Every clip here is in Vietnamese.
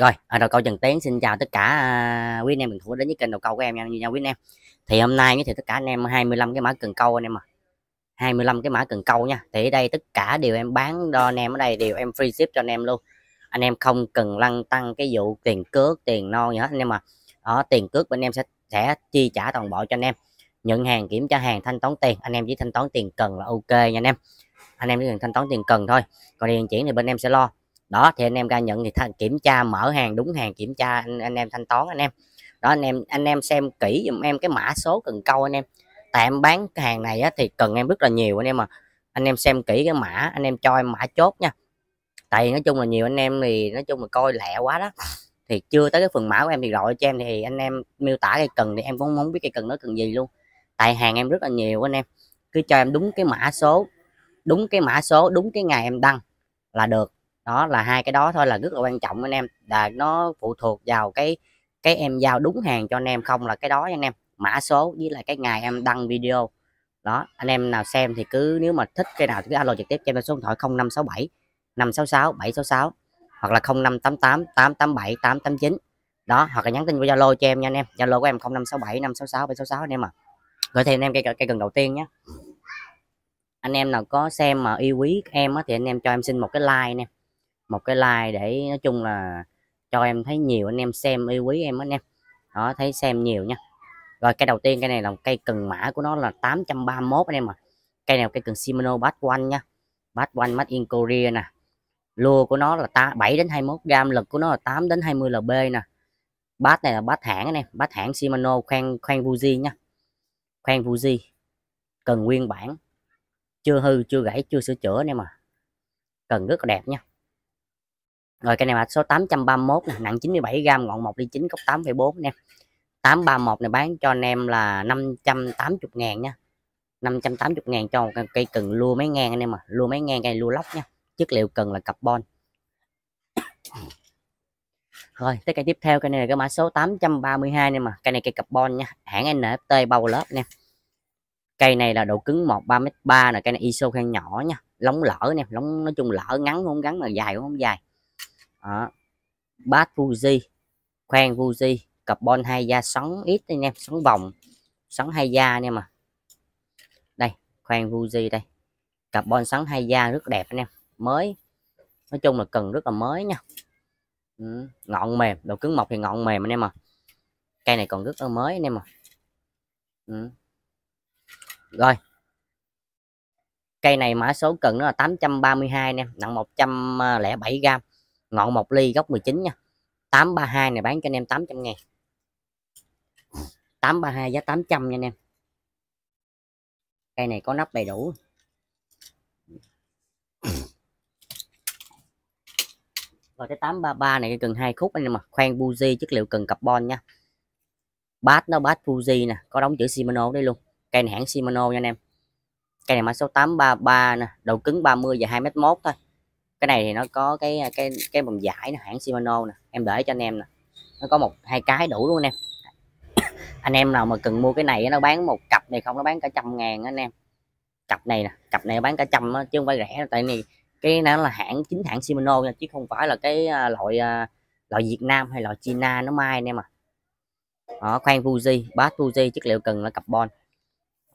rồi ở à, đầu câu trần tiến xin chào tất cả à, quý anh em mình thủ đến với kênh đầu câu của em nha như nhau quý anh em thì hôm nay thì tất cả anh em 25 cái mã cần câu anh em à 25 cái mã cần câu nha thì ở đây tất cả đều em bán đo anh em ở đây đều em free ship cho anh em luôn anh em không cần lăn tăng cái vụ tiền cước tiền non gì hết anh em à đó, tiền cước bên em sẽ sẽ chi trả toàn bộ cho anh em nhận hàng kiểm tra hàng thanh toán tiền anh em chỉ thanh toán tiền cần là ok nha anh em anh em chỉ cần thanh toán tiền cần thôi còn địa chuyển thì bên em sẽ lo đó thì anh em ra nhận thì thanh, kiểm tra mở hàng đúng hàng kiểm tra anh, anh em thanh toán anh em đó anh em anh em xem kỹ giùm em cái mã số cần câu anh em tại em bán cái hàng này á, thì cần em rất là nhiều anh em mà anh em xem kỹ cái mã anh em cho em mã chốt nha tại nói chung là nhiều anh em thì nói chung là coi lẹ quá đó thì chưa tới cái phần mã của em thì gọi cho em thì anh em miêu tả cây cần thì em cũng không biết cây cần nó cần gì luôn tại hàng em rất là nhiều anh em cứ cho em đúng cái mã số đúng cái mã số đúng cái ngày em đăng là được đó là hai cái đó thôi là rất là quan trọng anh em là nó phụ thuộc vào cái cái em giao đúng hàng cho anh em không là cái đó anh em mã số với lại cái ngày em đăng video đó anh em nào xem thì cứ nếu mà thích cái nào thì cứ alo trực tiếp cho em số điện thoại 0567 566 766 hoặc là 0588 887 889 đó hoặc là nhắn tin qua Zalo cho em nha anh em Zalo của em 0567 566 766 anh em à gửi thêm anh em cây, cây cần đầu tiên nhé anh em nào có xem mà yêu quý em á, thì anh em cho em xin một cái like nè một cái like để nói chung là cho em thấy nhiều anh em xem yêu quý em anh em đó thấy xem nhiều nha rồi cây đầu tiên cây này là một cây cần mã của nó là 831 anh em ạ à. cây này là cây cần Shimano Bass One nha Bass One Made in Korea nè lua của nó là ta 7 đến 21 gram lực của nó là 8 đến 20 lb nè Bass này là bass hãng anh em bass hãng Shimano khoan khoan Fuji nha khoan Fuji cần nguyên bản chưa hư chưa gãy chưa sửa chữa anh em à cần rất là đẹp nha rồi cây này mã số 831 này, nặng 97g ngọn 1 ly 9 cốc 8,4 anh em 831 này bán cho anh em là 580 ngàn nha 580 ngàn cho một cây cần lua mấy ngang anh em à lua mấy ngang cây lua lóc nha chất liệu cần là carbon rồi tới cây tiếp theo cây này là cái mã số 832 nè mà cây này cây carbon nha hãng NFT bao lớp anh em cây này là độ cứng 13m3 nè cây này ISO khang nhỏ nha lóng lỡ nè lóng nói chung lở ngắn không ngắn mà dài cũng không dài đó. bát Fuji khoan Fuji carbon hai da sóng ít anh em sóng vòng sóng hai da anh em à đây khoan Fuji đây carbon sóng hai da rất đẹp anh em mới nói chung là cần rất là mới nha ừ. ngọn mềm đầu cứng mọc thì ngọn mềm anh em à cây này còn rất là mới anh em à ừ. rồi cây này mã số cần nó là 832 anh em nặng 107 à, gram ngọn một ly gốc 19 nha 832 này bán cho anh em 800 ngàn 832 giá 800 nha anh em cây này có nắp đầy đủ rồi cái 833 này cần hai khúc anh em mà khoan buji chất liệu cần carbon nha bát nó bát buji nè có đóng chữ Shimano đây luôn cây này hãng Shimano nha anh em cây này mã số 833 nè đầu cứng 30 và 2m1 thôi cái này thì nó có cái cái cái vòng giải nó hãng Shimano nè em để cho anh em nè nó có một hai cái đủ luôn anh em anh em nào mà cần mua cái này nó bán một cặp này không nó bán cả trăm ngàn anh em cặp này nè cặp này bán cả trăm đó, chứ không phải rẻ tại vì cái nó là hãng chính hãng Shimano nha chứ không phải là cái loại loại Việt Nam hay loại China nó mai anh em à đó, khoan Fuji bass Fuji chất liệu cần là carbon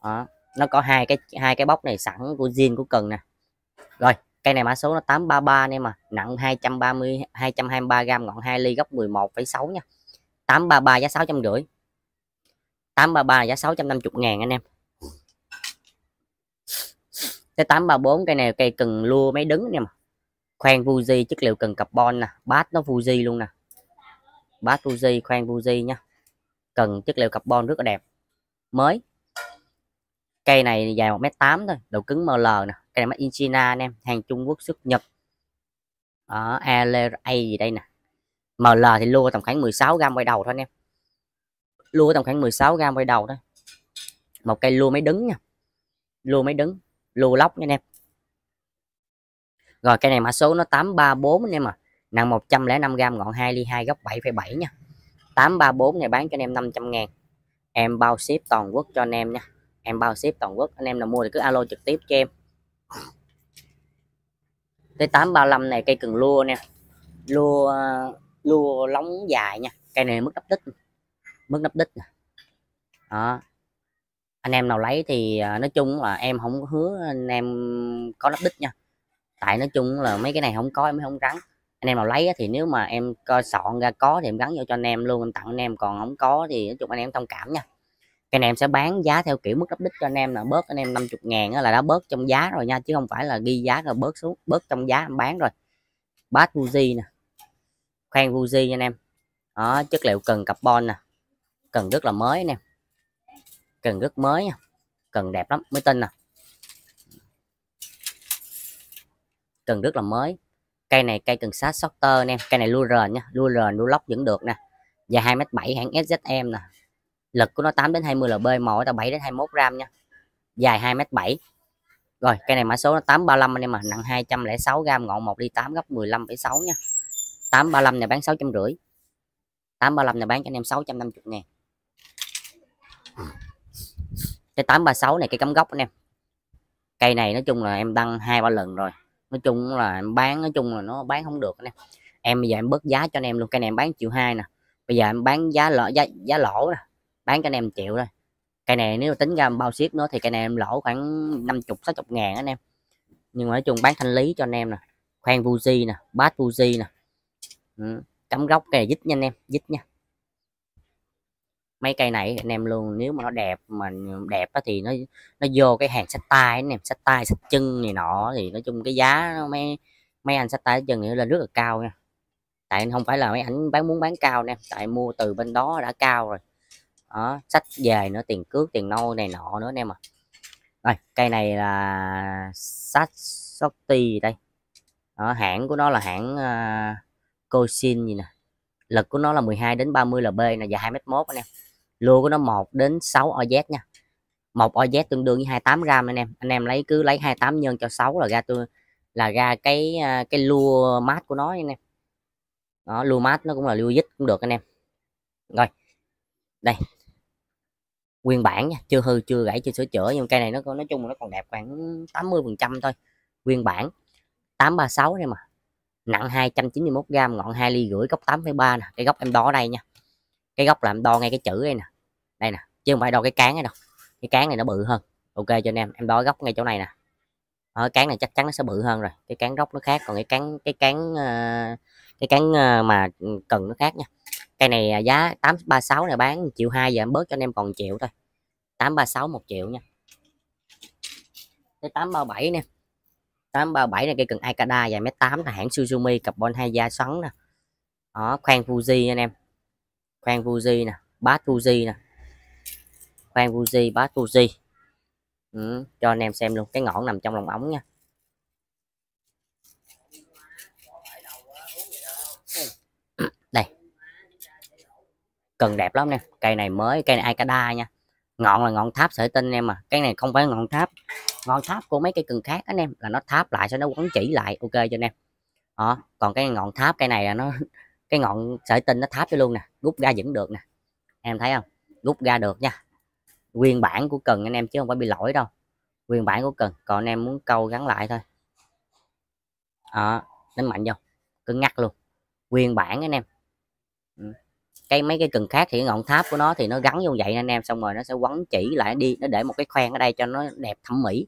đó, nó có hai cái hai cái bóc này sẵn của zin của cần nè rồi cây này mã số nó 833 anh em à nặng 230 223 gram ngọn 2 ly gốc 11,6 nha 833 giá 650 833 giá 650 ngàn anh em tới 834 cây này cây cần lua máy đứng anh em à. khoan Fuji chất liệu cần carbon nè bát nó Fuji luôn nè bát Fuji khoan Fuji nha cần chất liệu carbon rất là đẹp mới cây này dài 1m8 thôi độ cứng ML nè cái này made in China anh em hàng Trung Quốc xuất nhập ở LA gì đây nè ML thì lua tầm khoảng 16 gram quay đầu thôi anh em lua tầm khoảng 16 gram quay đầu thôi một cây lua máy đứng nha lua máy đứng lua lóc nha anh em rồi cây này mã số nó 834 anh em à nặng 105 gram ngọn 2 ly 2 góc 7,7 nha 834 này bán cho anh em 500 ngàn em bao ship toàn quốc cho anh em nha em bao ship toàn quốc anh em nào mua thì cứ alo trực tiếp cho em tới 835 này cây cần lua nè lua lua lóng dài nha cây này mức đắp đít mức đắp đít nè đó anh em nào lấy thì à, nói chung là em không có hứa anh em có đắp đít nha tại nói chung là mấy cái này không có em mới không gắn anh em nào lấy thì nếu mà em coi sọn ra có thì em gắn vô cho anh em luôn em tặng anh em còn không có thì nói chung anh em thông cảm nha anh em sẽ bán giá theo kiểu mức đắp đích cho anh em là bớt anh em 50 ngàn là đã bớt trong giá rồi nha chứ không phải là ghi giá là bớt xuống bớt trong giá em bán rồi bát Fuji nè khoan Fuji nha anh em đó chất liệu cần carbon nè cần rất là mới anh em cần rất mới nha cần đẹp lắm mới tin nè cần rất là mới cây này cây cần sát shorter anh em cây này lua rền nha lua rền lua lóc vẫn được nè và 2m7 hãng SZM nè lực của nó 8 đến 20 lb mỗi là 7 đến 21 gram nha dài 2 m 7 rồi cây này mã số nó 835 anh em mà nặng 206 gram ngọn 1 ly 8 gấp 15,6 nha 835 này bán 650 835 này bán cho anh em 650 ngàn cái 836 này cây cắm gốc anh em cây này nói chung là em đăng hai ba lần rồi nói chung là em bán nói chung là nó bán không được anh em em bây giờ em bớt giá cho anh em luôn cây này em bán triệu hai nè bây giờ em bán giá lỗ giá, giá lỗ nè bán cho anh em triệu thôi cây này nếu tính ra bao xiết nữa thì cây này em lỗ khoảng 50 60 ngàn anh em nhưng mà nói chung bán thanh lý cho anh em nè khoan Fuji nè bát Fuji nè ừ. cắm gốc cây này dít nha anh em dít nha mấy cây này anh em luôn nếu mà nó đẹp mà đẹp thì nó nó vô cái hàng sách tay anh em sách tay sách chân này nọ thì nói chung cái giá nó mấy mấy anh sách tay chân thì lên rất là cao nha tại không phải là mấy ảnh bán muốn bán cao nè tại mua từ bên đó đã cao rồi đó sách về nữa tiền cước tiền nâu này nọ nữa anh em à đây cây này là sách Shopee đây đó, hãng của nó là hãng uh, ờ, Cosin gì nè lực của nó là 12 đến 30 lb này và 2 m 1 anh em lua của nó 1 đến 6 oz nha một oz tương đương với 28 gram anh em anh em lấy cứ lấy 28 nhân cho 6 là ra tôi là ra cái ờ, cái lua mát của nó anh em đó lua mát nó cũng là lua dít cũng được anh em rồi đây nguyên bản nha chưa hư chưa gãy chưa sửa chữa nhưng cây này nó nói chung nó còn đẹp khoảng 80 phần trăm thôi nguyên bản 836 đây mà nặng 291 gram ngọn 2 ly rưỡi góc 8,3 nè cái gốc em đo ở đây nha cái gốc là em đo ngay cái chữ đây nè đây nè chứ không phải đo cái cán này đâu cái cán này nó bự hơn ok cho anh em em đo góc ngay chỗ này nè ở ờ, cán này chắc chắn nó sẽ bự hơn rồi cái cán gốc nó khác còn cái cán cái cán ờ, cái cán ờ, mà ừ, cần nó khác nha cây này à, giá 836 này bán triệu 2 giờ em bớt cho anh em còn triệu thôi 836 1 triệu nha cái 837 nè 837 này cây cần Akada dài mét 8 là hãng Suzumi carbon 2 da xoắn nè đó khoan Fuji anh em khoan Fuji nè bát Fuji nè khoan Fuji bát Fuji ừ, cho anh em xem luôn cái ngọn nằm trong lòng ống nha cần đẹp lắm nè cây này mới cây này Aikada nha ngọn là ngọn tháp sợi tinh em mà cái này không phải ngọn tháp ngọn tháp của mấy cây cần khác anh em là nó tháp lại cho nó quấn chỉ lại ok cho anh em đó còn cái ngọn tháp cây này là nó cái ngọn sợi tinh nó tháp cho luôn nè rút ra vẫn được nè em thấy không rút ra được nha nguyên bản của cần anh em chứ không phải bị lỗi đâu nguyên bản của cần còn anh em muốn câu gắn lại thôi đó đánh mạnh vô cứng ngắt luôn nguyên bản anh em cái mấy cái cần khác thì cái ngọn tháp của nó thì nó gắn như vậy anh em xong rồi nó sẽ quấn chỉ lại đi nó để một cái khoen ở đây cho nó đẹp thẩm mỹ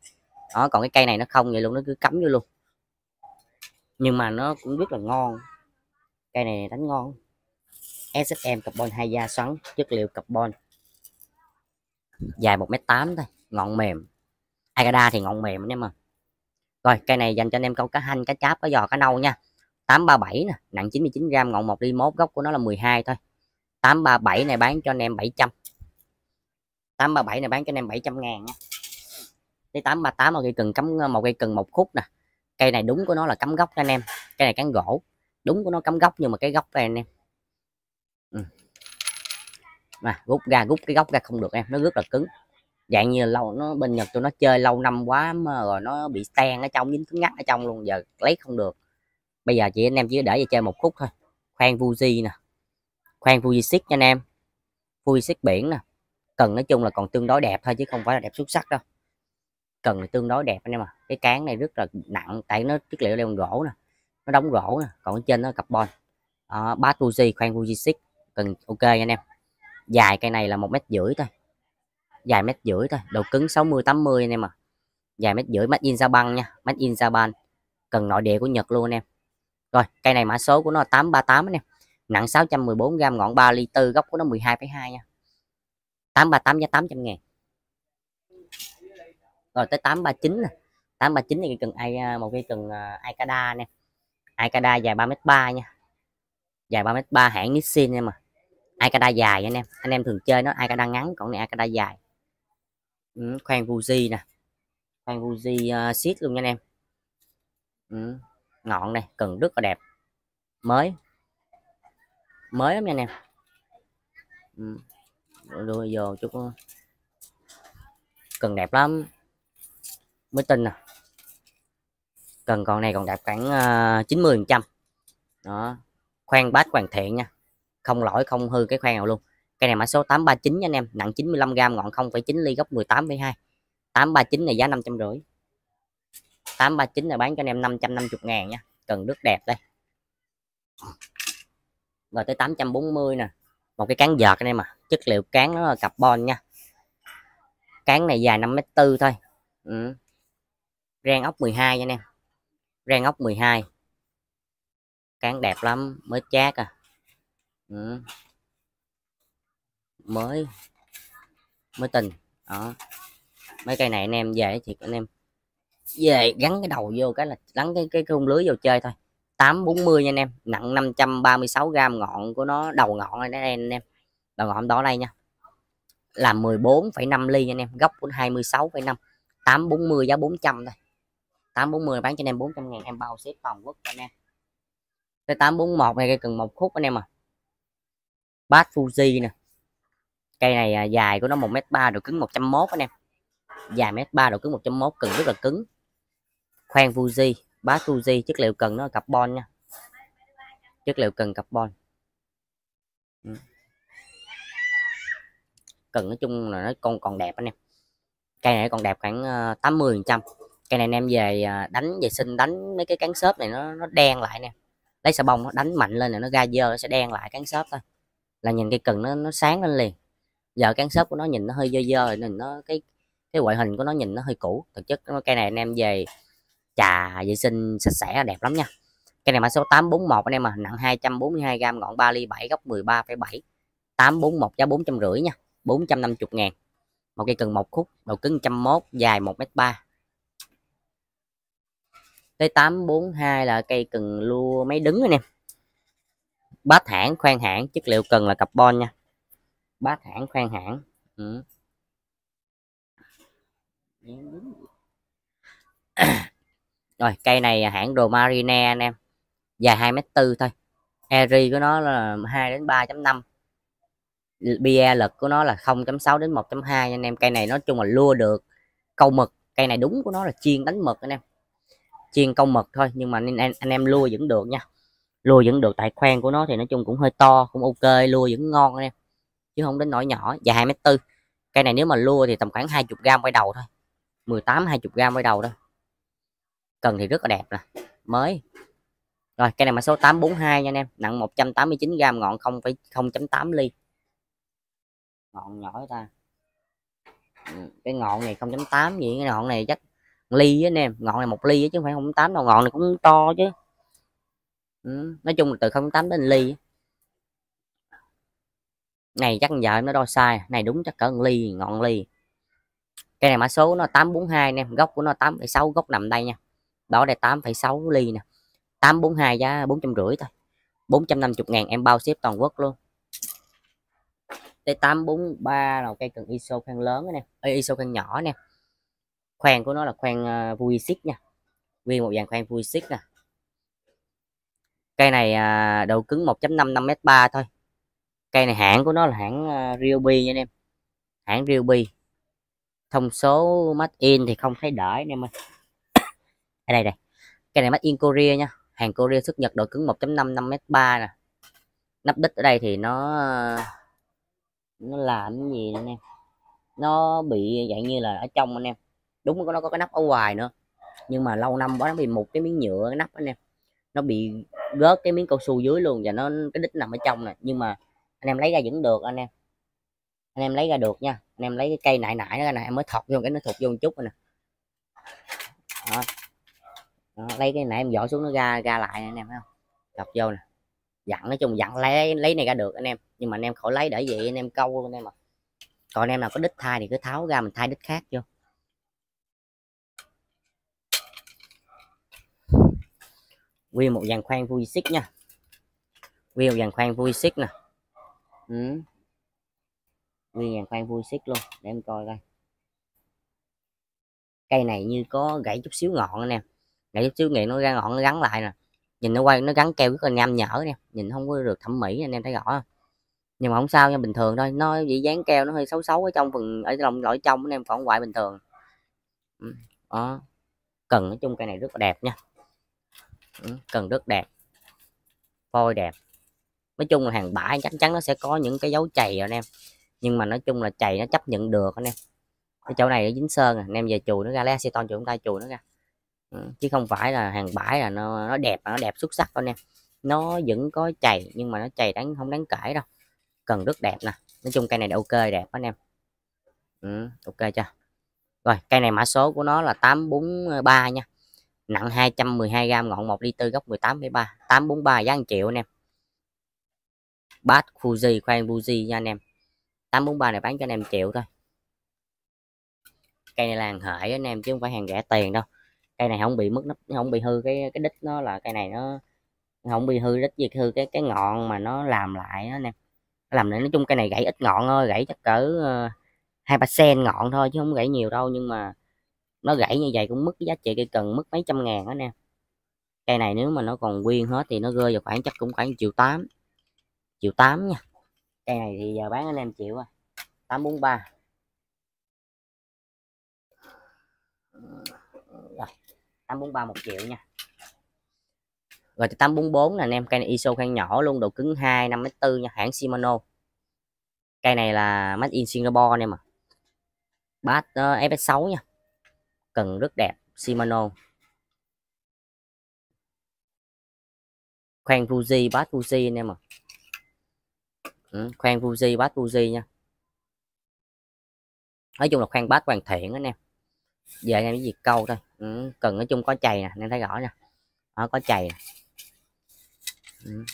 đó còn cái cây này nó không vậy luôn nó cứ cắm vô luôn nhưng mà nó cũng rất là ngon cây này đánh ngon SSM carbon hai da xoắn chất liệu carbon dài một m tám thôi ngọn mềm Agada thì ngọn mềm nha mà rồi cây này dành cho anh em câu cá hanh cá cháp cá giò cá nâu nha 837 nè nặng 99g ngọn 1 ly mốt gốc của nó là 12 thôi 837 này bán cho anh em 700 837 này bán cho anh em 700 ngàn nha cái 838 một cây cần cắm một cây cần một khúc nè cây này đúng của nó là cắm gốc anh em cây này cán gỗ đúng của nó cắm gốc nhưng mà cái gốc đây anh em ừ. mà rút ra rút cái gốc ra không được em nó rất là cứng dạng như lâu nó bên nhật tụi nó chơi lâu năm quá mà rồi nó bị tan ở trong dính cứng ngắt ở trong luôn giờ lấy không được bây giờ chị anh em chỉ để cho chơi một khúc thôi khoan vuji nè khoang Fujisix nha anh em Fujisix biển nè cần nói chung là còn tương đối đẹp thôi chứ không phải là đẹp xuất sắc đâu cần là tương đối đẹp anh em à cái cán này rất là nặng tại nó chất liệu đeo gỗ nè nó đóng gỗ nè còn trên nó carbon à, bát Fuji khoang Fujisix cần ok nha anh em dài cây này là một mét rưỡi thôi dài mét rưỡi thôi độ cứng 60 80 anh em à dài mét rưỡi made in Japan nha made in Japan cần nội địa của Nhật luôn anh em rồi cây này mã số của nó là 838 anh em nặng 614 gram ngọn 3 ly tư gốc của nó 12,2 nha 838 giá 800 ngàn rồi tới 839 nè 839 này cần ai à, một cây cần à, Aikada nè Aikada dài 3m3 nha dài 3m3 hãng Nissin nha mà Aikada dài anh em anh em thường chơi nó Aikada ngắn còn này Aikada dài ừ, khoan Fuji nè khoan Fuji uh, à, seed luôn nha anh em ừ, ngọn này cần rất là đẹp mới mới lắm nha anh em ừ. đưa vô chút ờ, cần đẹp lắm mới tin nè à. cần con này còn đẹp khoảng uh, ờ, 90 phần trăm đó khoan bát hoàn thiện nha không lỗi không hư cái khoan nào luôn cây này mã số 839 nha anh em nặng 95 g ngọn 0,9 ly góc 18,2 839 này giá 550 839 này bán cho anh em 550 ngàn nha cần nước đẹp đây rồi tới 840 nè một cái cán giọt anh em à chất liệu cán nó là carbon nha cán này dài 5 mét tư thôi ừ. rang ốc 12 nha anh em rang ốc 12 cán đẹp lắm mới chát à ừ. mới mới tình đó mấy cây này anh em về thì anh em về gắn cái đầu vô cái là gắn cái cái khung lưới vô chơi thôi 840 nha anh em nặng 536 gram ngọn của nó đầu ngọn này đây anh em đầu ngọn đó đây nha là 14,5 ly nha anh em gốc của 26,5 840 giá 400 thôi 840 bán cho anh em 400 ngàn em bao xếp toàn quốc cho anh em cái 841 này cây cần một khúc anh em à bát Fuji nè cây này à, dài của nó 1m3 độ cứng 101 anh em dài 1m3 độ cứng 101 cần rất là cứng khoan Fuji bá tuzi chất liệu cần nó carbon nha chất liệu cần carbon ừ. cần nói chung là nó con còn đẹp anh em cây này còn đẹp khoảng 80 ờ, phần trăm cây này anh em về ờ, đánh vệ sinh đánh mấy cái cán xốp này nó nó đen lại nè lấy xà bông nó đánh mạnh lên là nó ra dơ nó sẽ đen lại cán xốp thôi là nhìn cây cần nó nó sáng lên liền giờ cán xốp của nó nhìn nó hơi dơ dơ nên nó cái cái ngoại hình của nó nhìn nó hơi cũ thực chất cây này anh em về chà vệ sinh sạch sẽ đẹp lắm nha cái này mã số 841 anh em mà nặng 242 gram ngọn 3 ly 7 góc 13,7 841 giá rưỡi nha 450 ngàn một cây cần một khúc đầu cứng 101 dài 1m3 tới 842 là cây cần lua máy đứng anh em bát hãng khoan hãng chất liệu cần là carbon nha bát hãng khoan hãng ừ rồi cây này hãng đồ marina anh em dài hai mét bốn thôi eri của nó là hai đến 3 năm, bia lực của nó là 0.6 đến 1.2 anh em cây này nói chung là lua được câu mực cây này đúng của nó là chiên đánh mực anh em chiên câu mực thôi nhưng mà anh, anh, anh em lua vẫn được nha lua vẫn được tại khoen của nó thì nói chung cũng hơi to cũng ok lua vẫn ngon anh em chứ không đến nỗi nhỏ dài 2 mét tư cây này nếu mà lua thì tầm khoảng 20 gram quay đầu thôi 18 20 gram quay đầu thôi cần thì rất là đẹp nè mới rồi cây này mã số 842 nha anh em nặng 189 g ngọn 0,0.8 ly ngọn nhỏ ta ừ, cái ngọn này 0.8 gì cái ngọn này chắc ly anh em ngọn này một ly chứ không phải 0.8 đâu ngọn này cũng to chứ ừ. nói chung là từ 0.8 đến ly này chắc giờ em nó đo sai à. này đúng chắc cỡ ly ngọn ly cái này mã số nó 842 anh em góc của nó 8,6 góc nằm đây nha đó đây 8,6 ly nè 842 giá 450 thôi 450 ngàn em bao ship toàn quốc luôn T843 là cây cần ISO khoang lớn nè ISO khoang nhỏ nè khoang của nó là khoang ờ, vui xích nha nguyên một dàn khoang vui xích nè cây này à, độ cứng 1.5 5m3 thôi cây này hãng của nó là hãng uh, Ryobi nha anh em hãng Ryobi thông số mắt in thì không thấy đợi anh em ơi cái này này cái này made in Korea nha hàng Korea xuất Nhật độ cứng 1.5 5m3 nè nắp đít ở đây thì nó nó làm cái gì anh em nó bị dạng như là ở trong anh em đúng nó có cái nắp ở ngoài nữa nhưng mà lâu năm quá nó bị một cái miếng nhựa cái nắp anh em nó bị gớt cái miếng cao su dưới luôn và nó cái đít nằm ở trong nè, nhưng mà anh em lấy ra vẫn được anh em anh em lấy ra được nha anh em lấy cái cây nại nại ra này em mới thọc vô cái nó thọc vô một chút nè đó, lấy cái này em dội xuống nó ra ra lại anh em thấy không đập vô nè dặn nói chung dặn lấy lấy này ra được anh em nhưng mà anh em khỏi lấy để vậy anh em câu luôn anh em ạ à. còn anh em nào có đít thai thì cứ tháo ra mình thay đít khác vô nguyên một dàn khoan vui xích nha nguyên một dàn khoan vui xích nè ừ. dàn khoan vui xích luôn để em coi coi cây này như có gãy chút xíu ngọn anh em để chút xíu nghệ nó ra ngọn nó gắn lại nè nhìn nó quay nó gắn keo rất là nham nhở nè nhìn không có được thẩm mỹ anh em thấy rõ không? nhưng mà không sao nha bình thường thôi nó vậy dán keo nó hơi xấu xấu ở trong phần ở lòng lõi trong anh em còn ngoại bình thường ừ, đó cần nói chung cây này rất là đẹp nha ừ, cần rất đẹp phôi đẹp nói chung là hàng bãi chắc chắn nó sẽ có những cái dấu chày anh em nhưng mà nói chung là chày nó chấp nhận được anh em cái chỗ này nó dính sơn à. anh em về chùi nó ra lấy aceton chùi chúng ta chùi nó ra Ừ, chứ không phải là hàng bãi là nó nó đẹp nó đẹp xuất sắc thôi nè nó vẫn có chày nhưng mà nó chày đáng không đáng kể đâu cần rất đẹp nè nói chung cây này ok đẹp anh em ừ, ok chưa rồi cây này mã số của nó là 843 nha nặng 212 gram ngọn 1 ly tư gốc 18,3 843 giá 1 triệu anh em bát Fuji khoan Fuji nha anh em 843 này bán cho anh em triệu thôi cây này là hàng hợi anh em chứ không phải hàng rẻ tiền đâu cây này không bị mất nắp không bị hư cái cái đít nó là cây này nó không bị hư đít gì hư cái cái ngọn mà nó làm lại đó nè làm lại nói chung cây này gãy ít ngọn thôi gãy chắc cỡ ờ, hai ba sen ngọn thôi chứ không gãy nhiều đâu nhưng mà nó gãy như vậy cũng mất cái giá trị cây cần mất mấy trăm ngàn đó nè cây này nếu mà nó còn nguyên hết thì nó rơi vào khoảng chắc cũng khoảng triệu tám triệu tám nha cây này thì giờ bán anh em triệu à tám bốn ba ờ, 843 1 triệu nha rồi thì 844 nè anh em cây này ISO khang nhỏ luôn độ cứng 2 5m4 nha hãng Shimano cây này là made in Singapore anh em à bass uh, FS6 nha cần rất đẹp Shimano khoan Fuji bass Fuji anh em à ừ, khoan Fuji bass Fuji nha nói chung là khoan bass hoàn thiện anh em về anh em chỉ việc câu thôi Ừ, cần nói chung có chày nè nên thấy rõ nha đó, có chày nè. Ừ.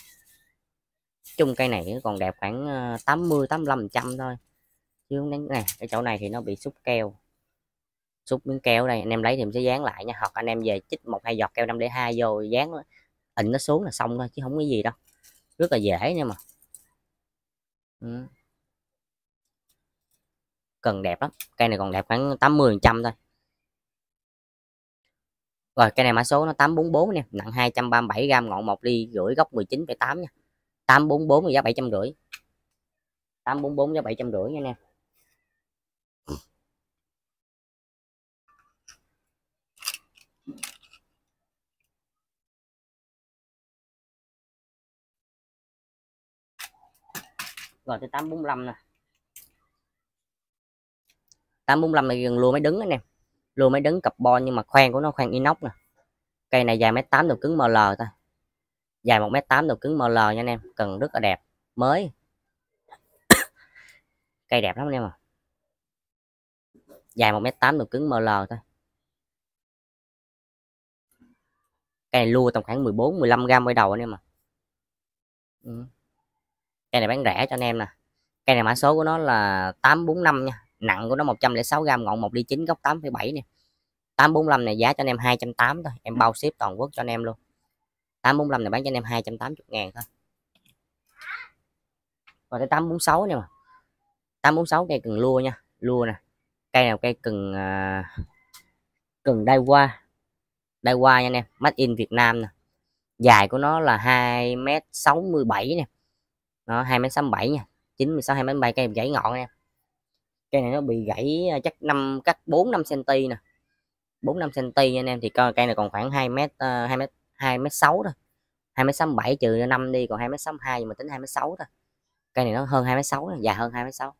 chung cây này còn đẹp khoảng 80 ờ, 85 trăm thôi chứ không đánh này cái chỗ này thì nó bị xúc keo xúc miếng keo đây anh em lấy thì mình sẽ dán lại nha hoặc anh em về chích một hai giọt keo 5 để hai vô dán ịnh nó xuống là xong thôi chứ không có gì đâu rất là dễ nha mà ừ. cần đẹp lắm cây này còn đẹp khoảng 80 trăm thôi rồi cái này mã số nó 844 nè nặng 237 gram ngọn 1 ly rưỡi góc 19,8 nha 844 giá 750 844 giá 750 nha nè rồi tới 845 nè 845 này gần luôn mới đứng anh em lô máy đấng carbon nhưng mà khoang của nó khoang inox nè cây này dài mét tám đầu cứng ml ta dài một mét tám đầu cứng ml nha anh em cần rất là đẹp mới cây đẹp lắm anh em à dài một mét tám đầu cứng ml thôi cây này lua tầm khoảng 14 15 gram mới đầu anh em à cây này bán rẻ cho anh em nè cây này mã số của nó là 845 nha nặng của nó 106 gram ngọn 1 ly 9 góc 8,7 nè 845 này giá cho anh em 280 thôi em bao ship toàn quốc cho anh em luôn 845 này bán cho anh em 280 ngàn thôi và tới 846 nè mà 846 cây cần lua nha lua nè cây nào cây cần à, cần đai qua đai qua nha anh em made in Việt Nam nè dài của nó là 2m67 nè nó 2m67 nha 96 2m7 cây gãy ngọn em cây này nó bị gãy à, chắc năm cắt 4 5 cm nè 4 5 cm anh em thì coi cây này còn khoảng 2 m 2 m 2 m 6 thôi 2 m 67 trừ 5 đi còn 2 m 62 mình tính 2 m 6 thôi cây này nó hơn 2 m 6 dài hơn 2 m 6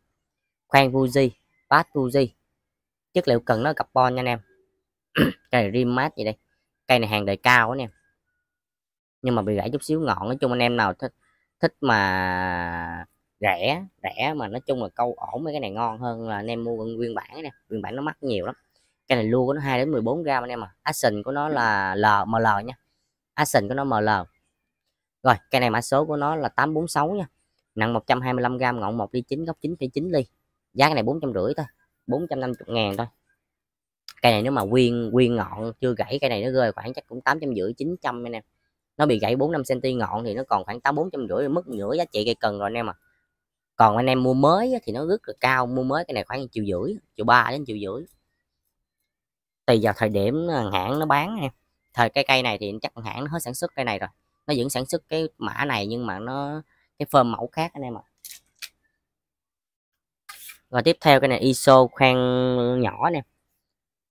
khoan Fuji bass Fuji chất liệu cần nó carbon nha anh em cây này rim mát vậy đây cây này hàng đời cao anh em nhưng mà bị gãy chút xíu ngọn nói chung anh em nào thích thích mà rẻ rẻ mà nói chung là câu ổn mấy cái này ngon hơn là anh em mua nguyên bản nè nguyên bản nó mắc nhiều lắm cái này lua của nó 2 đến 14 gram anh em à action của nó là l ml nha action của nó ml rồi cái này mã số của nó là 846 nha nặng 125 gram ngọn 1 ly 9 góc 9,9 ly giá cái này 450 thôi 450 ngàn thôi cây này nếu mà nguyên nguyên ngọn chưa gãy cây này nó rơi khoảng chắc cũng 850 900 anh em nó bị gãy 45 cm ngọn thì nó còn khoảng 8 450 mất nửa giá trị cây cần rồi anh em à còn anh em mua mới thì nó rất là cao mua mới cái này khoảng triệu rưỡi triệu ba đến triệu rưỡi tùy vào thời điểm à, hãng nó bán em thời cái cây này thì chắc hãng nó hết sản xuất cây này rồi nó vẫn sản xuất cái mã này nhưng mà nó cái phơm mẫu khác anh em ạ rồi tiếp theo cái này iso khoan nhỏ nè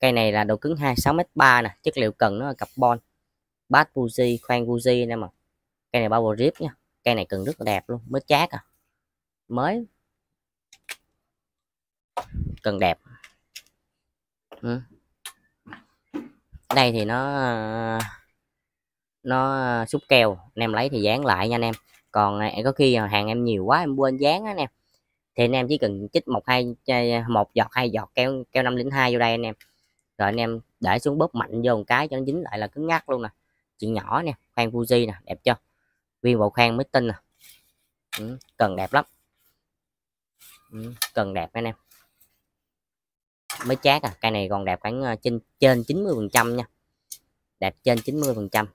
cây này là độ cứng 26 m 3 nè chất liệu cần nó là carbon bát buji khoan buji anh em ạ cây này bao bầu rip nha cây này cần rất là đẹp luôn mới chát à mới cần đẹp ừ. đây thì nó nó xúc keo anh em lấy thì dán lại nha anh em còn à, có khi hàng em nhiều quá em quên dán á anh em thì anh em chỉ cần chích một hai một giọt hai giọt keo keo năm linh hai vô đây anh em rồi anh em để xuống bóp mạnh vô một cái cho nó dính lại là cứng ngắc luôn nè chuyện nhỏ nè khoan fuji nè đẹp chưa viên bộ khoan mới tinh nè ừ, cần đẹp lắm cần đẹp anh em mới chát à cây này còn đẹp khoảng ờ, trên trên 90 phần trăm nha đẹp trên 90 phần trăm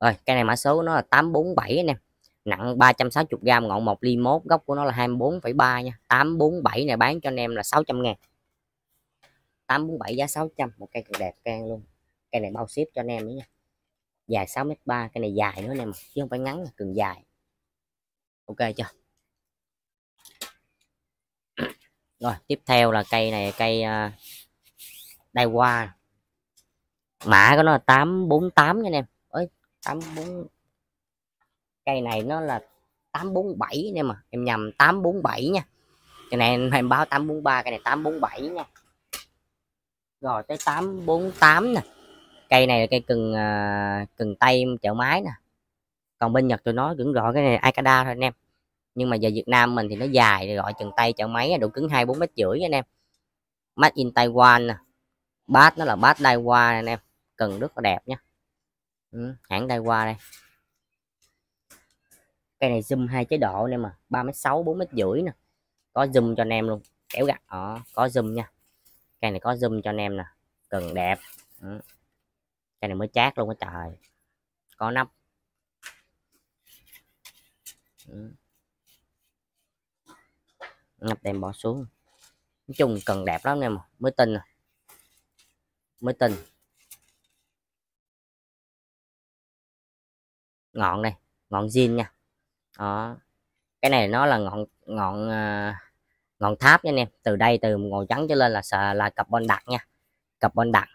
rồi cây này mã số nó là 847 anh em nặng 360 gram ngọn 1 ly 1 gốc của nó là 24,3 nha 847 này bán cho anh em là 600 ngàn 847 giá 600 một cây cực đẹp can luôn cây này bao ship cho anh em đấy nha dài 6 m ba cây này dài nữa anh em chứ không phải ngắn là cần dài ok chưa rồi tiếp theo là cây này cây uh, đai hoa mã của nó là 848 nha anh em ơi 84 cây này nó là 847 anh em à em nhầm 847 nha cái này em báo 843 cái này 847 nha rồi tới 848 nè cây này là cây cần uh, cần tây chợ mái nè còn bên nhật tôi nói cũng gọi cái này akada thôi anh em nhưng mà về việt nam mình thì nó dài gọi chừng tay chợ máy độ cứng hai bốn mét rưỡi anh em mắt in taiwan nè bát nó là bát daiwa anh em cần rất là đẹp nhé ừ, hãng daiwa đây cây này zoom hai chế độ anh em mà ba mét sáu bốn mét rưỡi nè có zoom cho anh em luôn kéo gặt ờ có zoom nha cây này có zoom cho anh em nè cần đẹp ừ cái này mới chát luôn á trời có nắp ừ. nắp đem bỏ xuống nói chung cần đẹp lắm em mới tin à. mới tin ngọn này ngọn zin nha đó cái này nó là ngọn ngọn à, ngọn tháp nha anh em từ đây từ màu trắng cho lên là là carbon đặc nha carbon đặc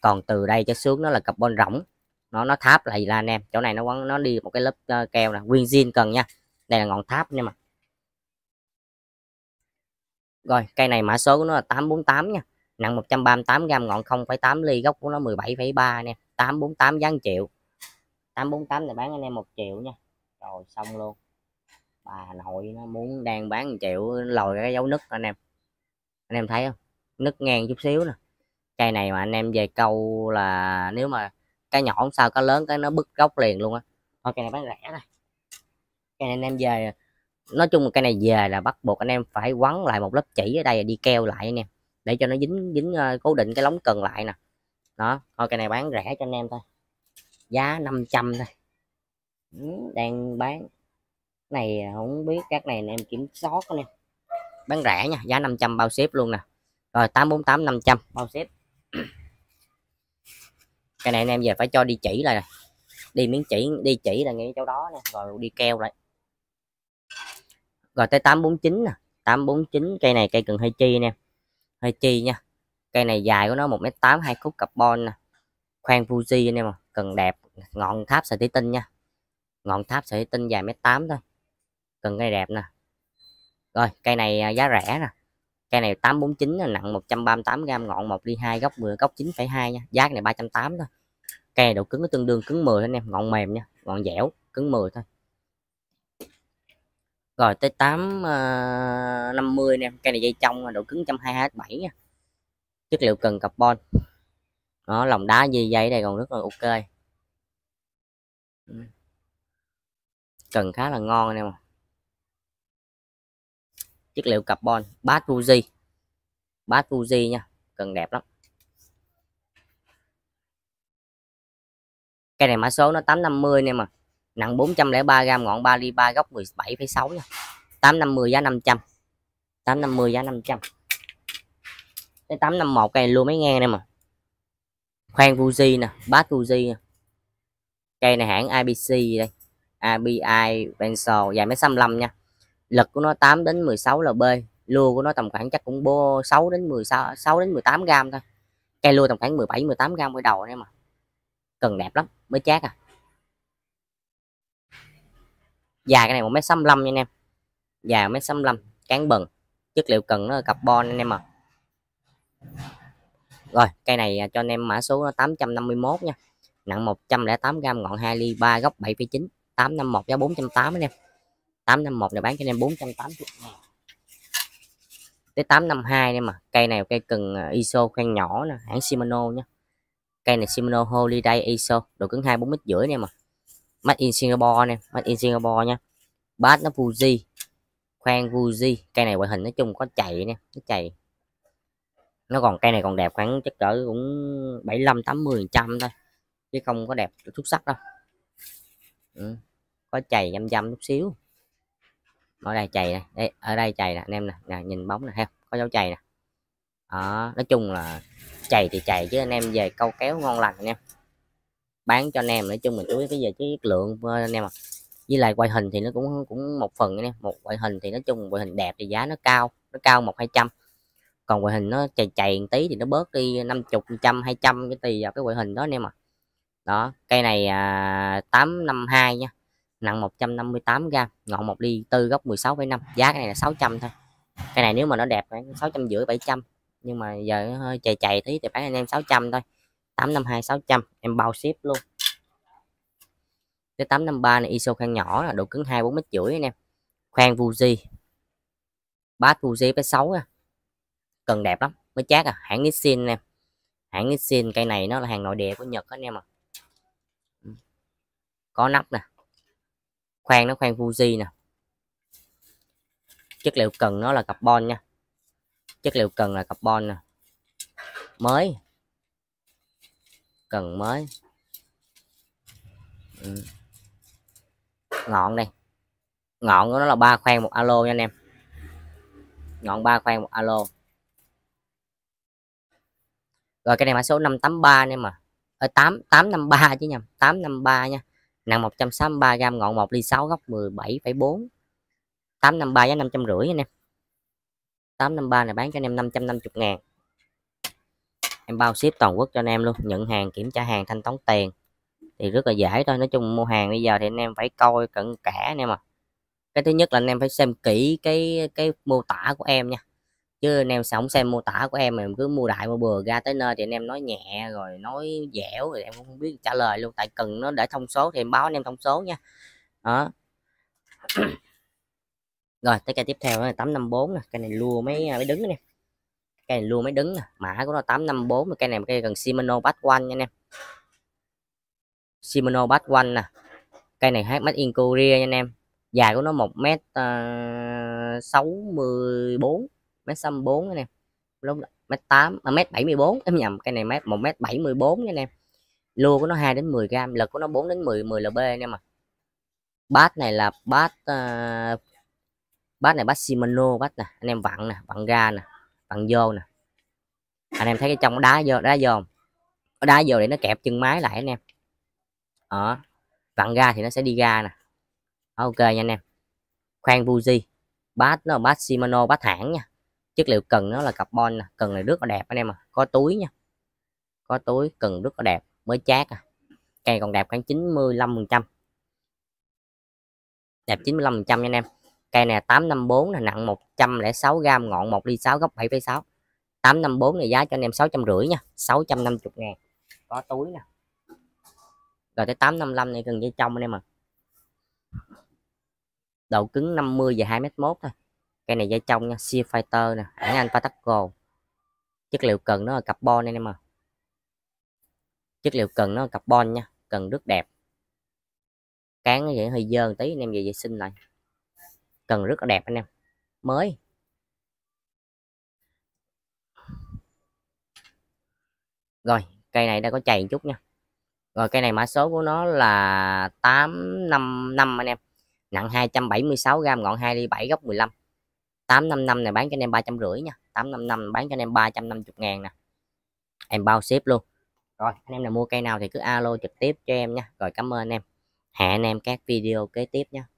còn từ đây cho xuống nó là carbon rỗng nó nó tháp là gì là anh em chỗ này nó quấn nó đi một cái lớp uh, keo là nguyên zin cần nha đây là ngọn tháp nha mà rồi cây này mã số của nó là 848 nha nặng 138 gram ngọn 0,8 ly gốc của nó 17,3 nè 848 giá 1 triệu 848 này bán anh em 1 triệu nha rồi xong luôn bà nội nó muốn đang bán 1 triệu lòi cái dấu nứt anh em anh em thấy không nứt ngang chút xíu nè cây này mà anh em về câu là nếu mà cái nhỏ không sao cái lớn cái nó bứt gốc liền luôn á thôi cây này bán rẻ này cây này anh em về nói chung là cây này về là bắt buộc anh em phải quấn lại một lớp chỉ ở đây đi keo lại anh em để cho nó dính dính ờ, cố định cái lóng cần lại nè đó thôi cây này bán rẻ cho anh em thôi giá 500 thôi đang bán này không biết các này anh em kiểm soát anh em bán rẻ nha giá 500 bao ship luôn nè rồi 848 500 bao ship cái này anh em về phải cho đi chỉ lại này. đi miếng chỉ đi chỉ là ngay chỗ đó nè rồi đi keo lại rồi tới 849 nè 849 cây này cây cần hơi chi nè hơi chi nha cây này dài của nó 1m8 hai khúc carbon nè khoan Fuji anh em à. cần đẹp ngọn tháp sợi thủy tinh nha ngọn tháp sợi tinh dài mét tám thôi cần cây đẹp nè rồi cây này à, giá rẻ nè cây này 849 nặng 138 gram ngọn 1 ly 2 góc 10 góc 9,2 nha giá này 380 thôi cây này độ cứng nó tương đương cứng 10 anh em ngọn mềm nha ngọn dẻo cứng 10 thôi rồi tới 850 anh em cây này dây trong độ cứng 122 nha chất liệu cần carbon đó lòng đá dây dây đây còn rất là ok ừ. cần khá là ngon anh em ạ chất liệu carbon bát ruji nha cần đẹp lắm cây này mã số nó 850 nè mà nặng 403 gram ngọn 3 ly 3 góc 17,6 nha 850 giá 500 850 giá 500 cái 851 cây luôn mấy ngang nè mà khoan Fuji nè bát cây này hãng IBC đây ABI Benzo dài mấy 65 nha lực của nó 8 đến 16 lb lua của nó tầm khoảng chắc cũng bô 6 đến 16 6 đến 18 gram thôi cây lua tầm khoảng 17 18 gram mới đầu đấy mà cần đẹp lắm mới chát à dài cái này một mét sáu nha anh em dài mét sáu cán bần chất liệu cần nó là carbon anh em à rồi cây này à, cho anh em mã số nó 851 nha nặng 108 gram ngọn 2 ly 3 góc 7,9 851 giá 480 anh em 851 này bán cho anh em 480 ngàn tới 852 này mà cây này cây cần à, ISO khoan nhỏ nè hãng Shimano nhá cây này Shimano Holiday ISO độ cứng 2 4 mét rưỡi này mà made in Singapore nè made in Singapore nha bát nó Fuji khoan Fuji cây này ngoại hình nói chung có chạy nè nó chạy nó còn cây này còn đẹp khoảng chắc cỡ cũng 75 80 trăm thôi chứ không có đẹp xuất sắc đâu ừ. có chày dăm dăm chút xíu ở đây chày này, đây, ở đây chày nè anh em nè, nhìn bóng nè heo có dấu chày nè đó nói chung là chày thì chày chứ anh em về câu kéo ngon lành anh em bán cho anh em nói chung mình chú ý cái về cái lượng anh em à với lại quay hình thì nó cũng cũng một phần anh em, một quay hình thì nói chung quay hình đẹp thì giá nó cao nó cao một hai trăm còn quay hình nó chày chày một tí thì nó bớt đi năm chục trăm hai trăm cái tùy vào cái quay hình đó anh em à đó cây này tám năm hai nha nặng 158 g ngọn 1 ly tư gốc 16,5 giá cái này là 600 thôi cái này nếu mà nó đẹp khoảng 600 rưỡi 700 nhưng mà giờ nó hơi chạy chạy tí thì bán anh em 600 thôi 852 600 em bao ship luôn cái 853 này ISO khoang nhỏ là độ cứng 2 4 mét rưỡi anh em khoang Fuji bass Fuji P6 à. cần đẹp lắm mới chắc à hãng Nissin anh em hãng Nissin cây này nó là hàng nội địa của Nhật anh em à có nắp nè khoang nó khoang Fuji nè chất liệu cần nó là carbon nha chất liệu cần là carbon nè mới cần mới ừ. ngọn đây ngọn của nó là ba khoang một alo nha anh em ngọn ba khoang một alo rồi cái này mã số 583 nha mà à ở 8 853 chứ nhầm 853 nha nặng 163 g ngọn 1 ly 6 góc 17,4 853 giá 550 anh em 853 này bán cho anh em 550 ngàn em bao ship toàn quốc cho anh em luôn nhận hàng kiểm tra hàng thanh toán tiền thì rất là dễ thôi nói chung mua hàng bây giờ thì anh em phải coi cẩn kẽ anh em à cái thứ nhất là anh em phải xem kỹ cái cái mô tả của em nha chứ anh em sống xem mô tả của em mà em cứ mua đại mua bừa ra tới nơi thì anh em nói nhẹ rồi nói dẻo thì em cũng không biết trả lời luôn tại cần nó để thông số thì em báo anh em thông số nha đó rồi tới cây tiếp theo là 854 nè cây này lua mấy à, mấy đứng nè cây này lua mấy đứng nè mã của nó 854 cây này cây gần Shimano Bass One nha anh em Shimano Bass One nè cây này hát made in Korea nha anh em dài của nó 1 mét ờ, sáu mươi bốn mét sáu bốn anh em lúc mét tám à, mét bảy mươi bốn em nhầm cái này mét một mét bảy mươi bốn nha anh em lua của nó 2 đến 10 gram lực của nó 4 đến 10 10 lb anh em à bát này là bát uh, bát này bát Shimano bát nè anh em vặn nè vặn ra nè vặn vô nè anh em thấy cái trong đá vô đá vô không đá vô để nó kẹp chân máy lại anh em đó vặn ra thì nó sẽ đi ra nè ok nha anh em khoan Fuji bát nó bát Shimano bát hãng nha chất liệu cần nó là carbon nè cần này rất là đẹp anh em à có túi nha có túi cần rất là đẹp mới chát à cây còn đẹp khoảng 95 phần trăm đẹp 95 phần trăm anh em cây này 854 là nặng 106 gram ngọn 1 ly 6 góc 7,6 854 này giá cho anh em 650 nha 650 ngàn có túi nè rồi tới 855 này cần dây trong anh em à độ cứng 50 và 2m1 thôi cái này dây trong nha Sea Fighter nè hãng Anh Patago chất liệu cần nó là carbon anh em à chất liệu cần nó là carbon nha cần rất đẹp cán nó vậy hơi dơ tí anh em về vệ sinh lại cần rất là đẹp anh em mới rồi cây này đã có chày chút nha rồi cây này mã số của nó là 855 anh em nặng 276 gram ngọn 2 ly 7 góc 15 855 này bán cho anh em 350 nha 855 bán cho anh em 350 ngàn nè em bao ship luôn rồi anh em nào mua cây nào thì cứ alo trực tiếp cho em nha rồi cảm ơn anh em hẹn anh em các video kế tiếp nha